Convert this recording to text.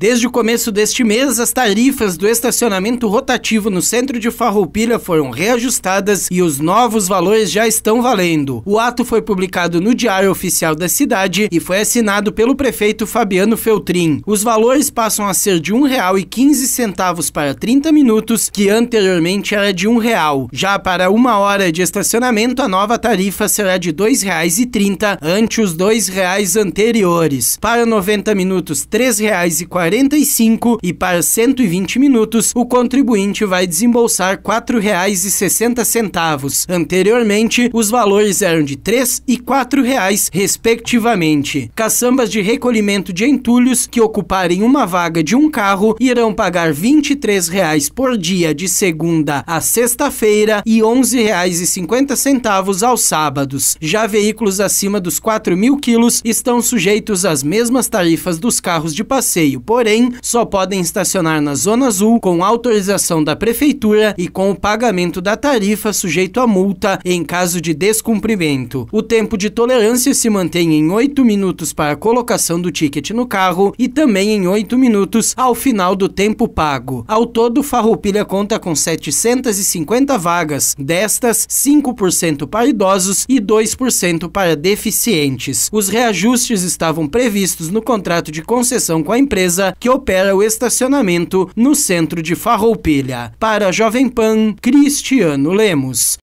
Desde o começo deste mês, as tarifas do estacionamento rotativo no centro de Farroupilha foram reajustadas e os novos valores já estão valendo. O ato foi publicado no Diário Oficial da cidade e foi assinado pelo prefeito Fabiano Feltrin. Os valores passam a ser de R$ 1,15 para 30 minutos, que anteriormente era de R$ 1,00. Já para uma hora de estacionamento, a nova tarifa será de R$ 2,30 ante os R$ 2,00 anteriores. Para 90 minutos, R$ 3,40 45 e para 120 minutos, o contribuinte vai desembolsar R$ 4,60. Anteriormente, os valores eram de R$ 3,00 e R$ 4,00, respectivamente. Caçambas de recolhimento de entulhos que ocuparem uma vaga de um carro irão pagar R$ 23,00 por dia de segunda a sexta-feira e R$ 11,50 aos sábados. Já veículos acima dos 4 mil quilos estão sujeitos às mesmas tarifas dos carros de passeio, por porém, só podem estacionar na Zona Azul com autorização da Prefeitura e com o pagamento da tarifa sujeito a multa em caso de descumprimento. O tempo de tolerância se mantém em 8 minutos para a colocação do ticket no carro e também em 8 minutos ao final do tempo pago. Ao todo, Farroupilha conta com 750 vagas, destas 5% para idosos e 2% para deficientes. Os reajustes estavam previstos no contrato de concessão com a empresa que opera o estacionamento no centro de Farroupilha. Para a Jovem Pan, Cristiano Lemos.